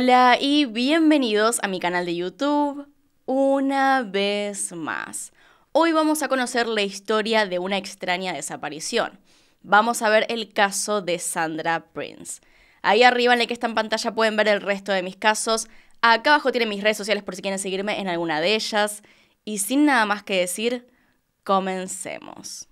Hola y bienvenidos a mi canal de YouTube una vez más. Hoy vamos a conocer la historia de una extraña desaparición. Vamos a ver el caso de Sandra Prince. Ahí arriba en la que está en pantalla pueden ver el resto de mis casos. Acá abajo tienen mis redes sociales por si quieren seguirme en alguna de ellas. Y sin nada más que decir, comencemos.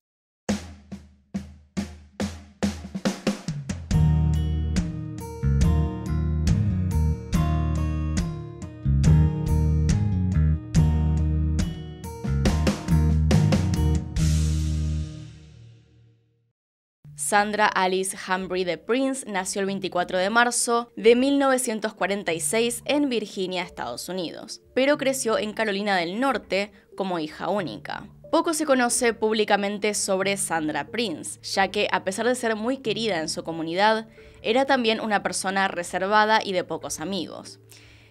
Sandra Alice Humphrey de Prince nació el 24 de marzo de 1946 en Virginia, Estados Unidos, pero creció en Carolina del Norte como hija única. Poco se conoce públicamente sobre Sandra Prince, ya que a pesar de ser muy querida en su comunidad, era también una persona reservada y de pocos amigos.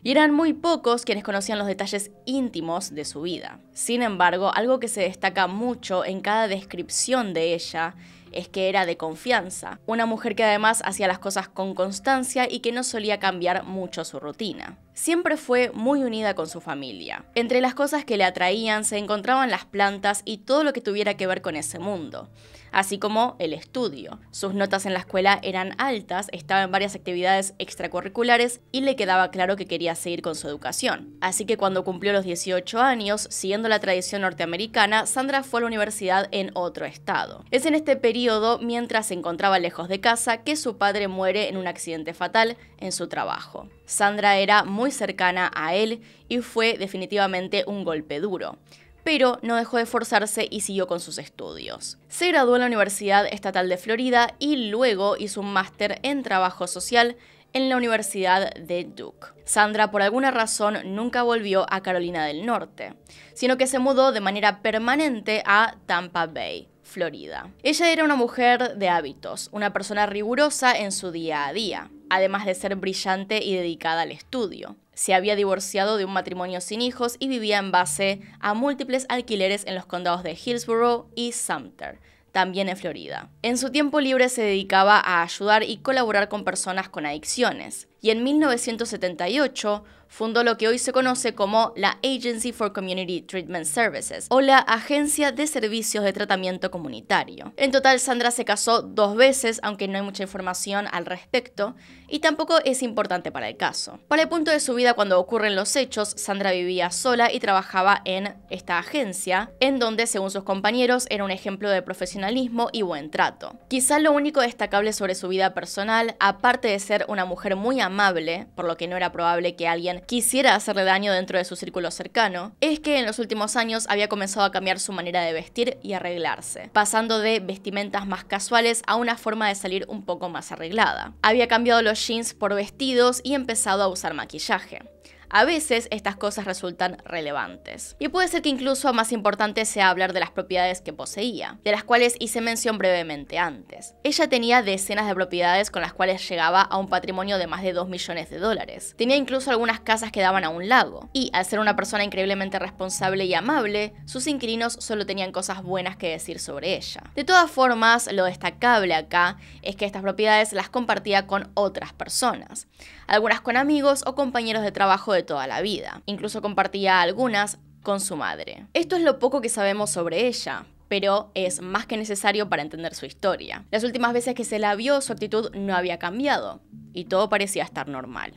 Y eran muy pocos quienes conocían los detalles íntimos de su vida. Sin embargo, algo que se destaca mucho en cada descripción de ella es que era de confianza, una mujer que además hacía las cosas con constancia y que no solía cambiar mucho su rutina. Siempre fue muy unida con su familia. Entre las cosas que le atraían se encontraban las plantas y todo lo que tuviera que ver con ese mundo así como el estudio. Sus notas en la escuela eran altas, estaba en varias actividades extracurriculares y le quedaba claro que quería seguir con su educación. Así que cuando cumplió los 18 años, siguiendo la tradición norteamericana, Sandra fue a la universidad en otro estado. Es en este periodo, mientras se encontraba lejos de casa, que su padre muere en un accidente fatal en su trabajo. Sandra era muy cercana a él y fue definitivamente un golpe duro pero no dejó de forzarse y siguió con sus estudios. Se graduó en la Universidad Estatal de Florida y luego hizo un máster en trabajo social en la Universidad de Duke. Sandra por alguna razón nunca volvió a Carolina del Norte, sino que se mudó de manera permanente a Tampa Bay. Florida. Ella era una mujer de hábitos, una persona rigurosa en su día a día, además de ser brillante y dedicada al estudio. Se había divorciado de un matrimonio sin hijos y vivía en base a múltiples alquileres en los condados de Hillsborough y Sumter, también en Florida. En su tiempo libre se dedicaba a ayudar y colaborar con personas con adicciones y en 1978 fundó lo que hoy se conoce como la Agency for Community Treatment Services o la Agencia de Servicios de Tratamiento Comunitario. En total, Sandra se casó dos veces, aunque no hay mucha información al respecto, y tampoco es importante para el caso. Para el punto de su vida cuando ocurren los hechos, Sandra vivía sola y trabajaba en esta agencia, en donde, según sus compañeros, era un ejemplo de profesionalismo y buen trato. Quizá lo único destacable sobre su vida personal, aparte de ser una mujer muy amable, amable, por lo que no era probable que alguien quisiera hacerle daño dentro de su círculo cercano, es que en los últimos años había comenzado a cambiar su manera de vestir y arreglarse, pasando de vestimentas más casuales a una forma de salir un poco más arreglada. Había cambiado los jeans por vestidos y empezado a usar maquillaje a veces estas cosas resultan relevantes. Y puede ser que incluso más importante sea hablar de las propiedades que poseía, de las cuales hice mención brevemente antes. Ella tenía decenas de propiedades con las cuales llegaba a un patrimonio de más de 2 millones de dólares. Tenía incluso algunas casas que daban a un lago. Y al ser una persona increíblemente responsable y amable, sus inquilinos solo tenían cosas buenas que decir sobre ella. De todas formas, lo destacable acá es que estas propiedades las compartía con otras personas algunas con amigos o compañeros de trabajo de toda la vida. Incluso compartía algunas con su madre. Esto es lo poco que sabemos sobre ella, pero es más que necesario para entender su historia. Las últimas veces que se la vio, su actitud no había cambiado y todo parecía estar normal.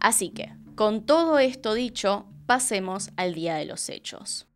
Así que, con todo esto dicho, pasemos al día de los hechos.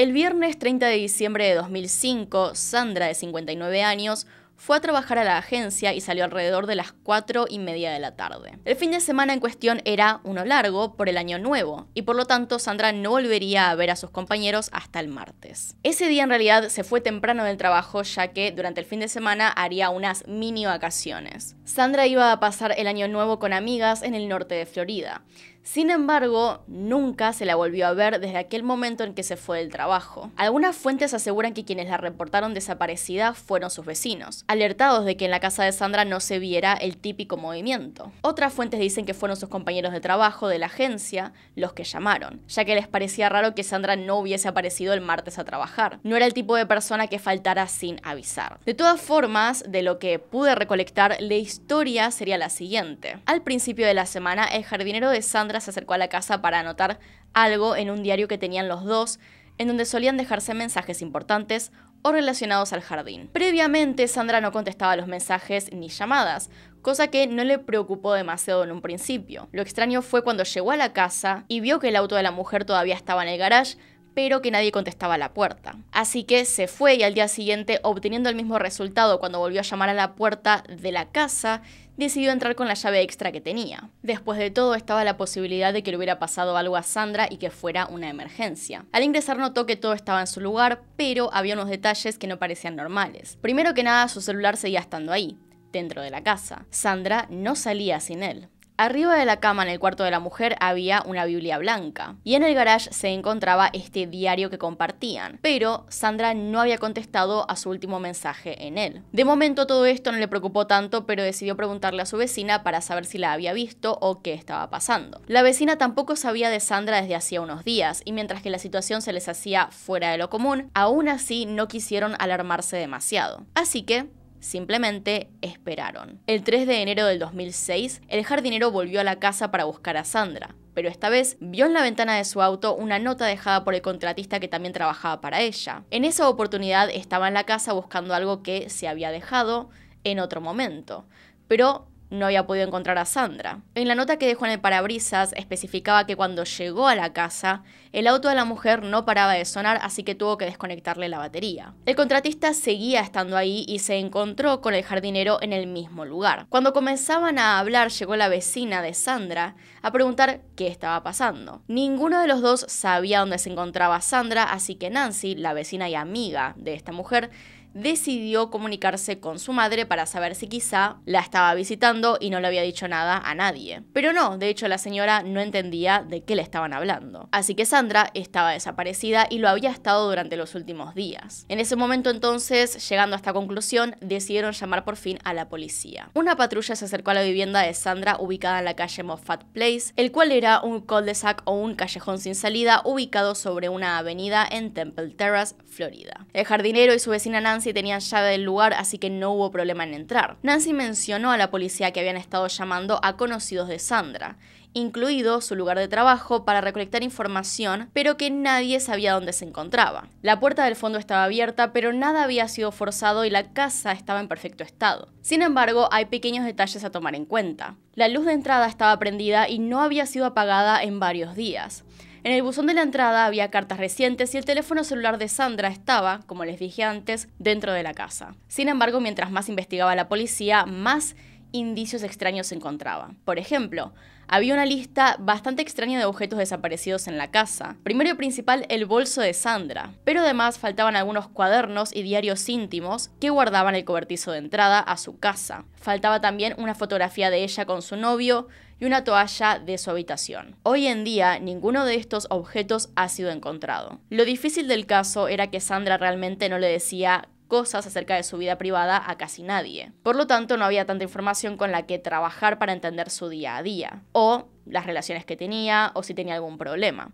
El viernes 30 de diciembre de 2005, Sandra, de 59 años, fue a trabajar a la agencia y salió alrededor de las 4 y media de la tarde. El fin de semana en cuestión era uno largo por el año nuevo y por lo tanto Sandra no volvería a ver a sus compañeros hasta el martes. Ese día en realidad se fue temprano del trabajo ya que durante el fin de semana haría unas mini vacaciones. Sandra iba a pasar el año nuevo con amigas en el norte de Florida. Sin embargo, nunca se la volvió a ver desde aquel momento en que se fue del trabajo. Algunas fuentes aseguran que quienes la reportaron desaparecida fueron sus vecinos, alertados de que en la casa de Sandra no se viera el típico movimiento. Otras fuentes dicen que fueron sus compañeros de trabajo de la agencia los que llamaron, ya que les parecía raro que Sandra no hubiese aparecido el martes a trabajar. No era el tipo de persona que faltara sin avisar. De todas formas, de lo que pude recolectar, la historia sería la siguiente. Al principio de la semana, el jardinero de Sandra Sandra se acercó a la casa para anotar algo en un diario que tenían los dos, en donde solían dejarse mensajes importantes o relacionados al jardín. Previamente, Sandra no contestaba los mensajes ni llamadas, cosa que no le preocupó demasiado en un principio. Lo extraño fue cuando llegó a la casa y vio que el auto de la mujer todavía estaba en el garage, pero que nadie contestaba a la puerta. Así que se fue y al día siguiente, obteniendo el mismo resultado cuando volvió a llamar a la puerta de la casa, decidió entrar con la llave extra que tenía. Después de todo estaba la posibilidad de que le hubiera pasado algo a Sandra y que fuera una emergencia. Al ingresar notó que todo estaba en su lugar, pero había unos detalles que no parecían normales. Primero que nada, su celular seguía estando ahí, dentro de la casa. Sandra no salía sin él. Arriba de la cama en el cuarto de la mujer había una Biblia blanca y en el garage se encontraba este diario que compartían, pero Sandra no había contestado a su último mensaje en él. De momento todo esto no le preocupó tanto, pero decidió preguntarle a su vecina para saber si la había visto o qué estaba pasando. La vecina tampoco sabía de Sandra desde hacía unos días y mientras que la situación se les hacía fuera de lo común, aún así no quisieron alarmarse demasiado. Así que Simplemente esperaron. El 3 de enero del 2006, el jardinero volvió a la casa para buscar a Sandra, pero esta vez vio en la ventana de su auto una nota dejada por el contratista que también trabajaba para ella. En esa oportunidad estaba en la casa buscando algo que se había dejado en otro momento, pero no había podido encontrar a Sandra. En la nota que dejó en el parabrisas especificaba que cuando llegó a la casa, el auto de la mujer no paraba de sonar, así que tuvo que desconectarle la batería. El contratista seguía estando ahí y se encontró con el jardinero en el mismo lugar. Cuando comenzaban a hablar, llegó la vecina de Sandra a preguntar qué estaba pasando. Ninguno de los dos sabía dónde se encontraba Sandra, así que Nancy, la vecina y amiga de esta mujer, decidió comunicarse con su madre para saber si quizá la estaba visitando y no le había dicho nada a nadie. Pero no, de hecho la señora no entendía de qué le estaban hablando. Así que Sandra estaba desaparecida y lo había estado durante los últimos días. En ese momento entonces, llegando a esta conclusión, decidieron llamar por fin a la policía. Una patrulla se acercó a la vivienda de Sandra ubicada en la calle Moffat Place, el cual era un cul-de-sac o un callejón sin salida ubicado sobre una avenida en Temple Terrace, Florida. El jardinero y su vecina Nancy Nancy tenían llave del lugar, así que no hubo problema en entrar. Nancy mencionó a la policía que habían estado llamando a conocidos de Sandra, incluido su lugar de trabajo, para recolectar información, pero que nadie sabía dónde se encontraba. La puerta del fondo estaba abierta, pero nada había sido forzado y la casa estaba en perfecto estado. Sin embargo, hay pequeños detalles a tomar en cuenta. La luz de entrada estaba prendida y no había sido apagada en varios días. En el buzón de la entrada había cartas recientes y el teléfono celular de Sandra estaba, como les dije antes, dentro de la casa. Sin embargo, mientras más investigaba la policía, más indicios extraños se encontraba. Por ejemplo, había una lista bastante extraña de objetos desaparecidos en la casa. Primero y principal, el bolso de Sandra, pero además faltaban algunos cuadernos y diarios íntimos que guardaban el cobertizo de entrada a su casa. Faltaba también una fotografía de ella con su novio, y una toalla de su habitación. Hoy en día, ninguno de estos objetos ha sido encontrado. Lo difícil del caso era que Sandra realmente no le decía cosas acerca de su vida privada a casi nadie. Por lo tanto, no había tanta información con la que trabajar para entender su día a día, o las relaciones que tenía, o si tenía algún problema.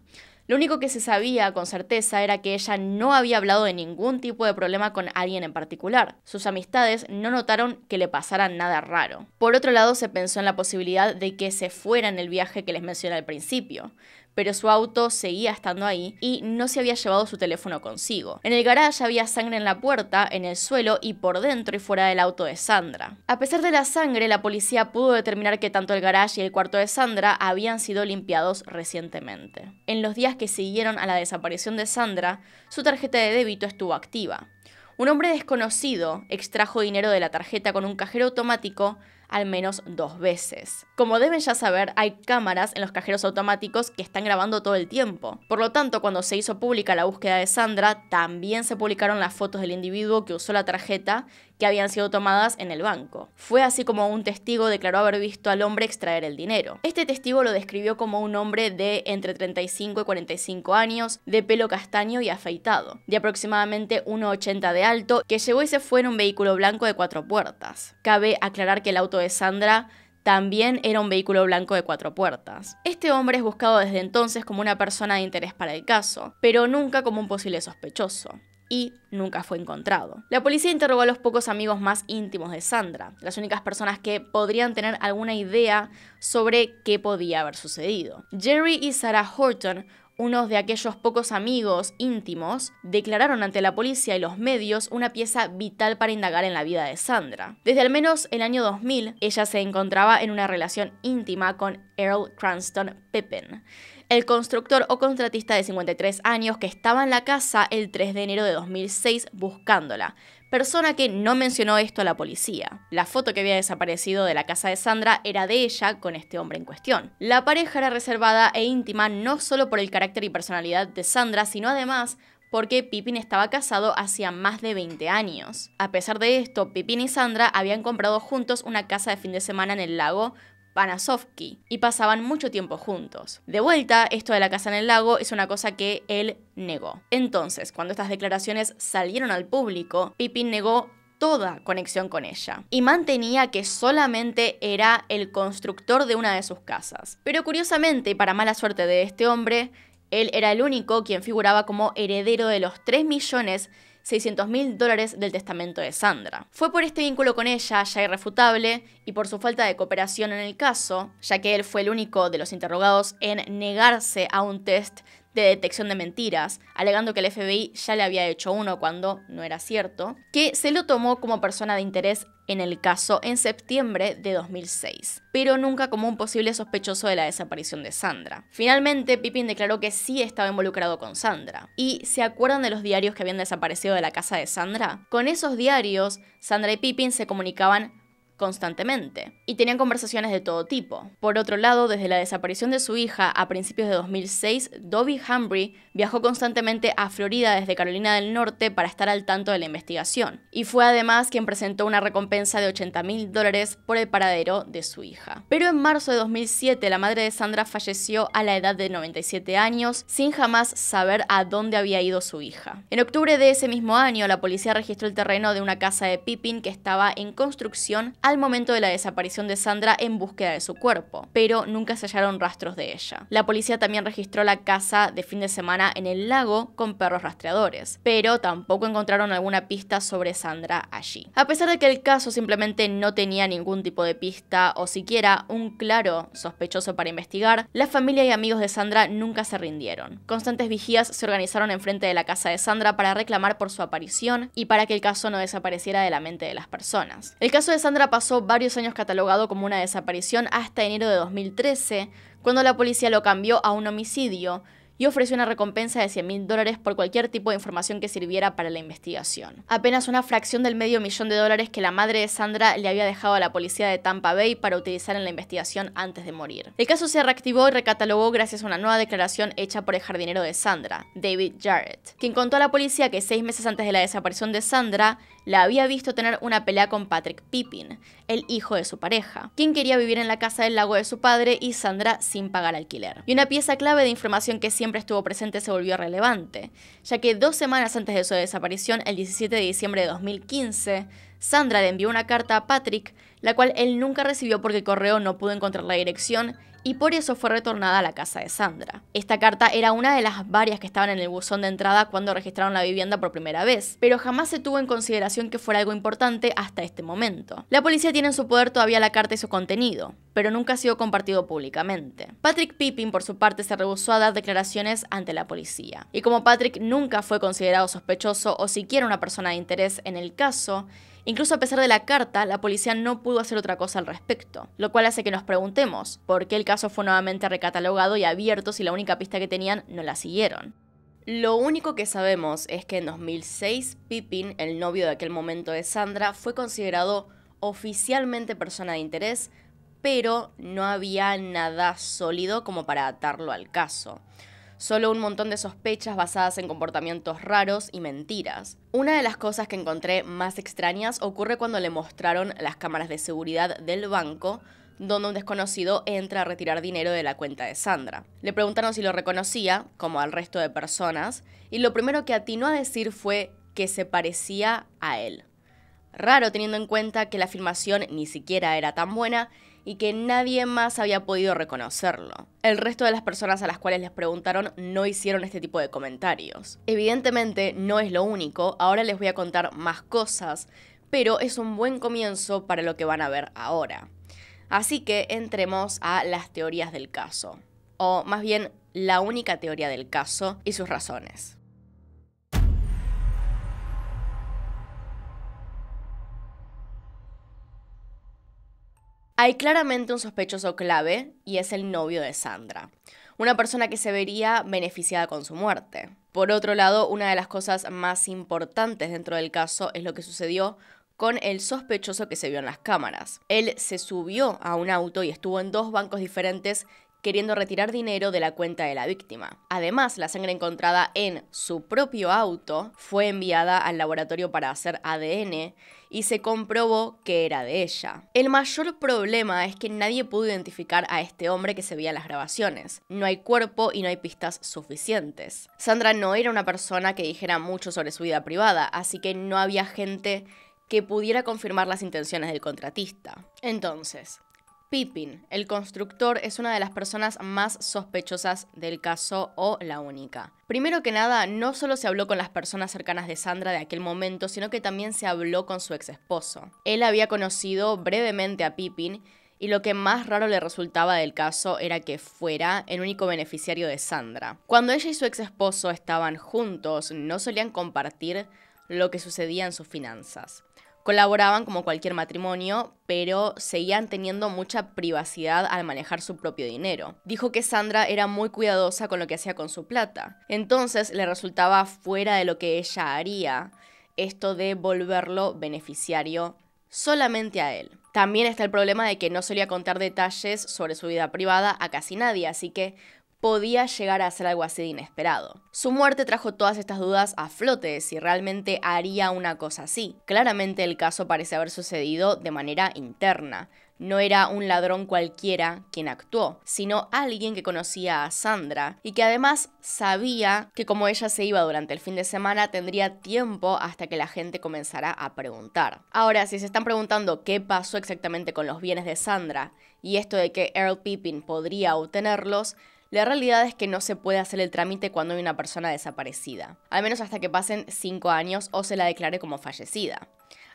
Lo único que se sabía con certeza era que ella no había hablado de ningún tipo de problema con alguien en particular. Sus amistades no notaron que le pasara nada raro. Por otro lado, se pensó en la posibilidad de que se fuera en el viaje que les mencioné al principio, pero su auto seguía estando ahí y no se había llevado su teléfono consigo. En el garage había sangre en la puerta, en el suelo y por dentro y fuera del auto de Sandra. A pesar de la sangre, la policía pudo determinar que tanto el garage y el cuarto de Sandra habían sido limpiados recientemente. En los días que siguieron a la desaparición de Sandra, su tarjeta de débito estuvo activa. Un hombre desconocido extrajo dinero de la tarjeta con un cajero automático al menos dos veces. Como deben ya saber, hay cámaras en los cajeros automáticos que están grabando todo el tiempo. Por lo tanto, cuando se hizo pública la búsqueda de Sandra, también se publicaron las fotos del individuo que usó la tarjeta que habían sido tomadas en el banco. Fue así como un testigo declaró haber visto al hombre extraer el dinero. Este testigo lo describió como un hombre de entre 35 y 45 años, de pelo castaño y afeitado, de aproximadamente 1,80 de alto, que llegó y se fue en un vehículo blanco de cuatro puertas. Cabe aclarar que el auto de Sandra también era un vehículo blanco de cuatro puertas. Este hombre es buscado desde entonces como una persona de interés para el caso, pero nunca como un posible sospechoso y nunca fue encontrado. La policía interrogó a los pocos amigos más íntimos de Sandra, las únicas personas que podrían tener alguna idea sobre qué podía haber sucedido. Jerry y Sarah Horton unos de aquellos pocos amigos íntimos declararon ante la policía y los medios una pieza vital para indagar en la vida de Sandra. Desde al menos el año 2000, ella se encontraba en una relación íntima con Earl Cranston Pippen, el constructor o contratista de 53 años que estaba en la casa el 3 de enero de 2006 buscándola, persona que no mencionó esto a la policía. La foto que había desaparecido de la casa de Sandra era de ella con este hombre en cuestión. La pareja era reservada e íntima no solo por el carácter y personalidad de Sandra, sino además porque Pipin estaba casado hacía más de 20 años. A pesar de esto, Pippin y Sandra habían comprado juntos una casa de fin de semana en el lago Panasovsky y pasaban mucho tiempo juntos. De vuelta, esto de la casa en el lago es una cosa que él negó. Entonces, cuando estas declaraciones salieron al público, Pippin negó toda conexión con ella y mantenía que solamente era el constructor de una de sus casas. Pero curiosamente, y para mala suerte de este hombre, él era el único quien figuraba como heredero de los 3 millones 600 mil dólares del testamento de Sandra. Fue por este vínculo con ella, ya irrefutable, y por su falta de cooperación en el caso, ya que él fue el único de los interrogados en negarse a un test de detección de mentiras, alegando que el FBI ya le había hecho uno cuando no era cierto, que se lo tomó como persona de interés en el caso en septiembre de 2006, pero nunca como un posible sospechoso de la desaparición de Sandra. Finalmente, Pippin declaró que sí estaba involucrado con Sandra. ¿Y se acuerdan de los diarios que habían desaparecido de la casa de Sandra? Con esos diarios, Sandra y Pippin se comunicaban constantemente, y tenían conversaciones de todo tipo. Por otro lado, desde la desaparición de su hija a principios de 2006, Dobby Humphrey viajó constantemente a Florida desde Carolina del Norte para estar al tanto de la investigación, y fue además quien presentó una recompensa de 80 mil dólares por el paradero de su hija. Pero en marzo de 2007, la madre de Sandra falleció a la edad de 97 años, sin jamás saber a dónde había ido su hija. En octubre de ese mismo año, la policía registró el terreno de una casa de Pippin que estaba en construcción al momento de la desaparición de Sandra en búsqueda de su cuerpo, pero nunca se hallaron rastros de ella. La policía también registró la casa de fin de semana en el lago con perros rastreadores, pero tampoco encontraron alguna pista sobre Sandra allí. A pesar de que el caso simplemente no tenía ningún tipo de pista o siquiera un claro sospechoso para investigar, la familia y amigos de Sandra nunca se rindieron. Constantes vigías se organizaron enfrente de la casa de Sandra para reclamar por su aparición y para que el caso no desapareciera de la mente de las personas. El caso de Sandra pasó varios años catalogado como una desaparición hasta enero de 2013, cuando la policía lo cambió a un homicidio y ofreció una recompensa de 100 mil dólares por cualquier tipo de información que sirviera para la investigación. Apenas una fracción del medio millón de dólares que la madre de Sandra le había dejado a la policía de Tampa Bay para utilizar en la investigación antes de morir. El caso se reactivó y recatalogó gracias a una nueva declaración hecha por el jardinero de Sandra, David Jarrett, quien contó a la policía que seis meses antes de la desaparición de Sandra, la había visto tener una pelea con Patrick Pippin, el hijo de su pareja, quien quería vivir en la casa del lago de su padre y Sandra sin pagar alquiler. Y una pieza clave de información que siempre estuvo presente se volvió relevante, ya que dos semanas antes de su desaparición, el 17 de diciembre de 2015, Sandra le envió una carta a Patrick, la cual él nunca recibió porque el correo no pudo encontrar la dirección y por eso fue retornada a la casa de Sandra. Esta carta era una de las varias que estaban en el buzón de entrada cuando registraron la vivienda por primera vez, pero jamás se tuvo en consideración que fuera algo importante hasta este momento. La policía tiene en su poder todavía la carta y su contenido, pero nunca ha sido compartido públicamente. Patrick Pippin, por su parte, se rehusó a dar declaraciones ante la policía. Y como Patrick nunca fue considerado sospechoso o siquiera una persona de interés en el caso, Incluso a pesar de la carta, la policía no pudo hacer otra cosa al respecto, lo cual hace que nos preguntemos por qué el caso fue nuevamente recatalogado y abierto si la única pista que tenían no la siguieron. Lo único que sabemos es que en 2006 Pippin, el novio de aquel momento de Sandra, fue considerado oficialmente persona de interés, pero no había nada sólido como para atarlo al caso solo un montón de sospechas basadas en comportamientos raros y mentiras. Una de las cosas que encontré más extrañas ocurre cuando le mostraron las cámaras de seguridad del banco donde un desconocido entra a retirar dinero de la cuenta de Sandra. Le preguntaron si lo reconocía, como al resto de personas, y lo primero que atinó a decir fue que se parecía a él. Raro teniendo en cuenta que la filmación ni siquiera era tan buena y que nadie más había podido reconocerlo. El resto de las personas a las cuales les preguntaron no hicieron este tipo de comentarios. Evidentemente no es lo único, ahora les voy a contar más cosas, pero es un buen comienzo para lo que van a ver ahora. Así que entremos a las teorías del caso, o más bien la única teoría del caso y sus razones. Hay claramente un sospechoso clave y es el novio de Sandra, una persona que se vería beneficiada con su muerte. Por otro lado, una de las cosas más importantes dentro del caso es lo que sucedió con el sospechoso que se vio en las cámaras. Él se subió a un auto y estuvo en dos bancos diferentes queriendo retirar dinero de la cuenta de la víctima. Además, la sangre encontrada en su propio auto fue enviada al laboratorio para hacer ADN y se comprobó que era de ella. El mayor problema es que nadie pudo identificar a este hombre que se veía en las grabaciones. No hay cuerpo y no hay pistas suficientes. Sandra no era una persona que dijera mucho sobre su vida privada, así que no había gente que pudiera confirmar las intenciones del contratista. Entonces, Pippin, el constructor, es una de las personas más sospechosas del caso o la única. Primero que nada, no solo se habló con las personas cercanas de Sandra de aquel momento, sino que también se habló con su ex esposo. Él había conocido brevemente a Pippin y lo que más raro le resultaba del caso era que fuera el único beneficiario de Sandra. Cuando ella y su ex esposo estaban juntos, no solían compartir lo que sucedía en sus finanzas. Colaboraban como cualquier matrimonio, pero seguían teniendo mucha privacidad al manejar su propio dinero. Dijo que Sandra era muy cuidadosa con lo que hacía con su plata, entonces le resultaba fuera de lo que ella haría esto de volverlo beneficiario solamente a él. También está el problema de que no solía contar detalles sobre su vida privada a casi nadie, así que podía llegar a ser algo así de inesperado. Su muerte trajo todas estas dudas a flote si realmente haría una cosa así. Claramente el caso parece haber sucedido de manera interna. No era un ladrón cualquiera quien actuó, sino alguien que conocía a Sandra y que además sabía que como ella se iba durante el fin de semana tendría tiempo hasta que la gente comenzara a preguntar. Ahora, si se están preguntando qué pasó exactamente con los bienes de Sandra y esto de que Earl Pippin podría obtenerlos, la realidad es que no se puede hacer el trámite cuando hay una persona desaparecida, al menos hasta que pasen 5 años o se la declare como fallecida.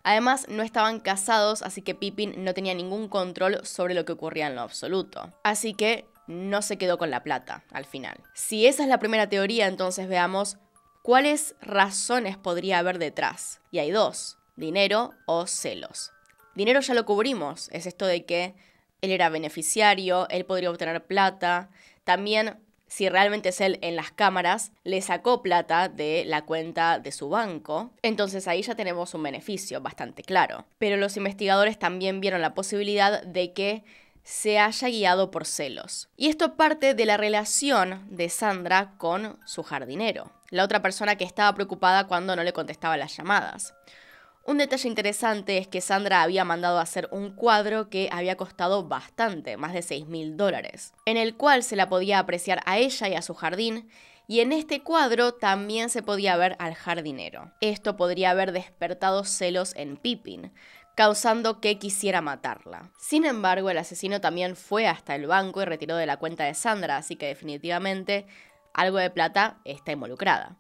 Además, no estaban casados, así que Pippin no tenía ningún control sobre lo que ocurría en lo absoluto. Así que no se quedó con la plata, al final. Si esa es la primera teoría, entonces veamos cuáles razones podría haber detrás. Y hay dos, dinero o celos. Dinero ya lo cubrimos, es esto de que él era beneficiario, él podría obtener plata, también si realmente es él en las cámaras, le sacó plata de la cuenta de su banco. Entonces ahí ya tenemos un beneficio bastante claro. Pero los investigadores también vieron la posibilidad de que se haya guiado por celos. Y esto parte de la relación de Sandra con su jardinero, la otra persona que estaba preocupada cuando no le contestaba las llamadas. Un detalle interesante es que Sandra había mandado hacer un cuadro que había costado bastante, más de 6 mil dólares, en el cual se la podía apreciar a ella y a su jardín, y en este cuadro también se podía ver al jardinero. Esto podría haber despertado celos en Pippin, causando que quisiera matarla. Sin embargo, el asesino también fue hasta el banco y retiró de la cuenta de Sandra, así que definitivamente algo de plata está involucrada.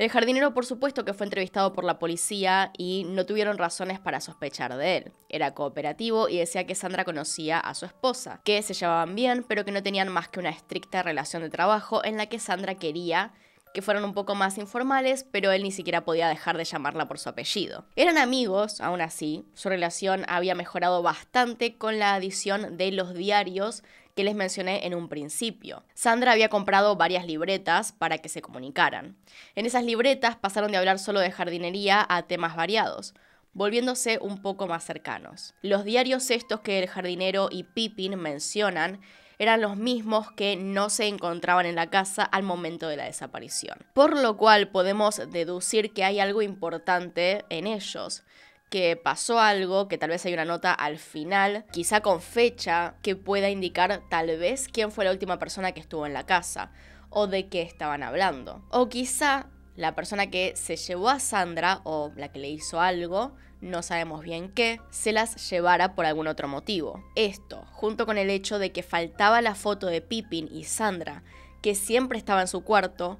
El jardinero, por supuesto, que fue entrevistado por la policía y no tuvieron razones para sospechar de él. Era cooperativo y decía que Sandra conocía a su esposa, que se llevaban bien, pero que no tenían más que una estricta relación de trabajo en la que Sandra quería que fueran un poco más informales, pero él ni siquiera podía dejar de llamarla por su apellido. Eran amigos, aún así, su relación había mejorado bastante con la adición de los diarios les mencioné en un principio. Sandra había comprado varias libretas para que se comunicaran. En esas libretas pasaron de hablar solo de jardinería a temas variados volviéndose un poco más cercanos. Los diarios estos que el jardinero y Pippin mencionan eran los mismos que no se encontraban en la casa al momento de la desaparición. Por lo cual podemos deducir que hay algo importante en ellos, que pasó algo, que tal vez hay una nota al final, quizá con fecha, que pueda indicar tal vez quién fue la última persona que estuvo en la casa o de qué estaban hablando. O quizá la persona que se llevó a Sandra o la que le hizo algo, no sabemos bien qué, se las llevara por algún otro motivo. Esto, junto con el hecho de que faltaba la foto de Pippin y Sandra, que siempre estaba en su cuarto,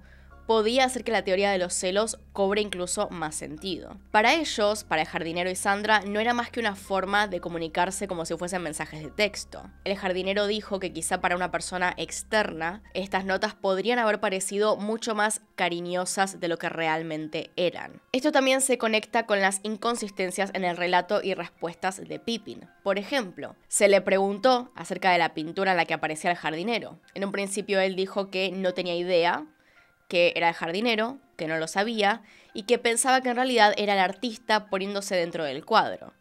podía hacer que la teoría de los celos cobre incluso más sentido. Para ellos, para el jardinero y Sandra, no era más que una forma de comunicarse como si fuesen mensajes de texto. El jardinero dijo que quizá para una persona externa, estas notas podrían haber parecido mucho más cariñosas de lo que realmente eran. Esto también se conecta con las inconsistencias en el relato y respuestas de Pippin. Por ejemplo, se le preguntó acerca de la pintura en la que aparecía el jardinero. En un principio él dijo que no tenía idea, que era el jardinero, que no lo sabía, y que pensaba que en realidad era el artista poniéndose dentro del cuadro.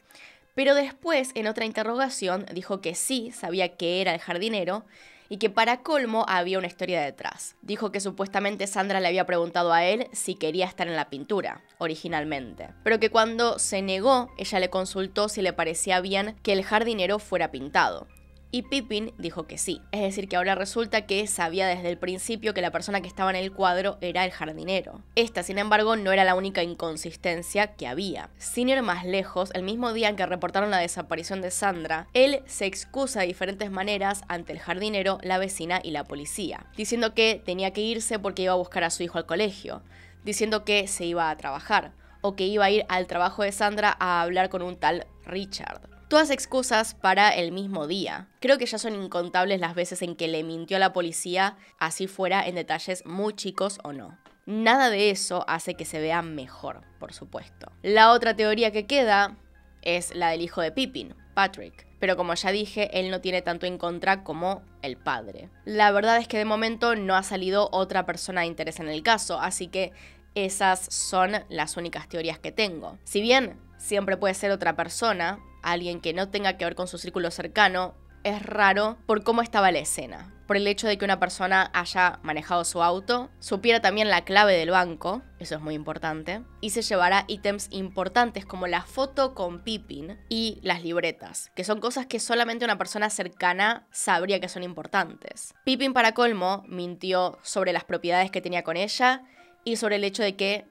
Pero después, en otra interrogación, dijo que sí, sabía que era el jardinero, y que para colmo había una historia detrás. Dijo que supuestamente Sandra le había preguntado a él si quería estar en la pintura, originalmente, pero que cuando se negó, ella le consultó si le parecía bien que el jardinero fuera pintado. Y Pippin dijo que sí. Es decir, que ahora resulta que sabía desde el principio que la persona que estaba en el cuadro era el jardinero. Esta, sin embargo, no era la única inconsistencia que había. Sin ir más lejos, el mismo día en que reportaron la desaparición de Sandra, él se excusa de diferentes maneras ante el jardinero, la vecina y la policía, diciendo que tenía que irse porque iba a buscar a su hijo al colegio, diciendo que se iba a trabajar o que iba a ir al trabajo de Sandra a hablar con un tal Richard todas excusas para el mismo día. Creo que ya son incontables las veces en que le mintió a la policía, así fuera en detalles muy chicos o no. Nada de eso hace que se vea mejor, por supuesto. La otra teoría que queda es la del hijo de Pippin, Patrick. Pero como ya dije, él no tiene tanto en contra como el padre. La verdad es que de momento no ha salido otra persona de interés en el caso, así que esas son las únicas teorías que tengo. Si bien siempre puede ser otra persona, alguien que no tenga que ver con su círculo cercano, es raro por cómo estaba la escena. Por el hecho de que una persona haya manejado su auto, supiera también la clave del banco, eso es muy importante, y se llevará ítems importantes como la foto con Pippin y las libretas, que son cosas que solamente una persona cercana sabría que son importantes. Pippin, para colmo, mintió sobre las propiedades que tenía con ella y sobre el hecho de que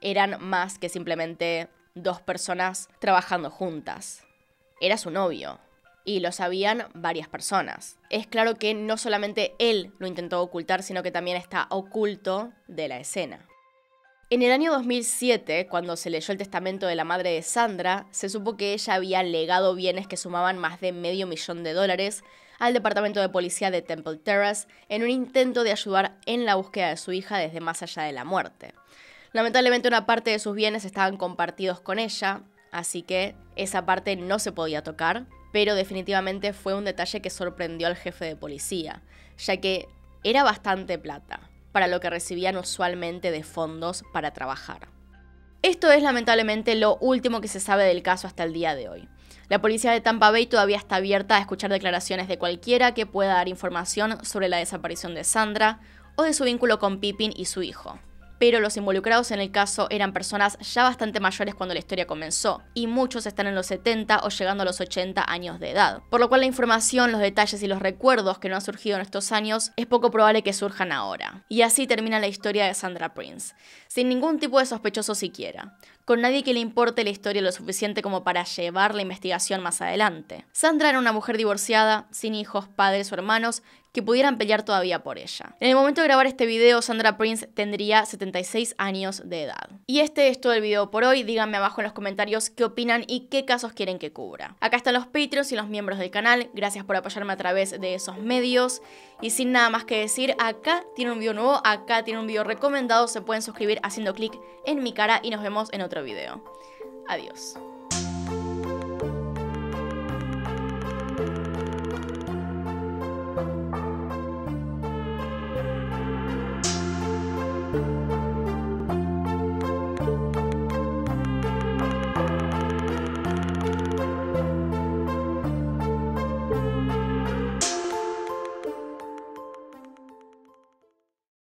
eran más que simplemente dos personas trabajando juntas era su novio. Y lo sabían varias personas. Es claro que no solamente él lo intentó ocultar, sino que también está oculto de la escena. En el año 2007, cuando se leyó el testamento de la madre de Sandra, se supo que ella había legado bienes que sumaban más de medio millón de dólares al Departamento de Policía de Temple Terrace en un intento de ayudar en la búsqueda de su hija desde más allá de la muerte. Lamentablemente una parte de sus bienes estaban compartidos con ella, así que esa parte no se podía tocar, pero definitivamente fue un detalle que sorprendió al jefe de policía, ya que era bastante plata para lo que recibían usualmente de fondos para trabajar. Esto es lamentablemente lo último que se sabe del caso hasta el día de hoy. La policía de Tampa Bay todavía está abierta a escuchar declaraciones de cualquiera que pueda dar información sobre la desaparición de Sandra o de su vínculo con Pippin y su hijo pero los involucrados en el caso eran personas ya bastante mayores cuando la historia comenzó, y muchos están en los 70 o llegando a los 80 años de edad. Por lo cual la información, los detalles y los recuerdos que no han surgido en estos años es poco probable que surjan ahora. Y así termina la historia de Sandra Prince, sin ningún tipo de sospechoso siquiera, con nadie que le importe la historia lo suficiente como para llevar la investigación más adelante. Sandra era una mujer divorciada, sin hijos, padres o hermanos, que pudieran pelear todavía por ella. En el momento de grabar este video, Sandra Prince tendría 76 años de edad. Y este es todo el video por hoy. Díganme abajo en los comentarios qué opinan y qué casos quieren que cubra. Acá están los Patreons y los miembros del canal. Gracias por apoyarme a través de esos medios. Y sin nada más que decir, acá tiene un video nuevo, acá tiene un video recomendado. Se pueden suscribir haciendo clic en mi cara y nos vemos en otro video. Adiós.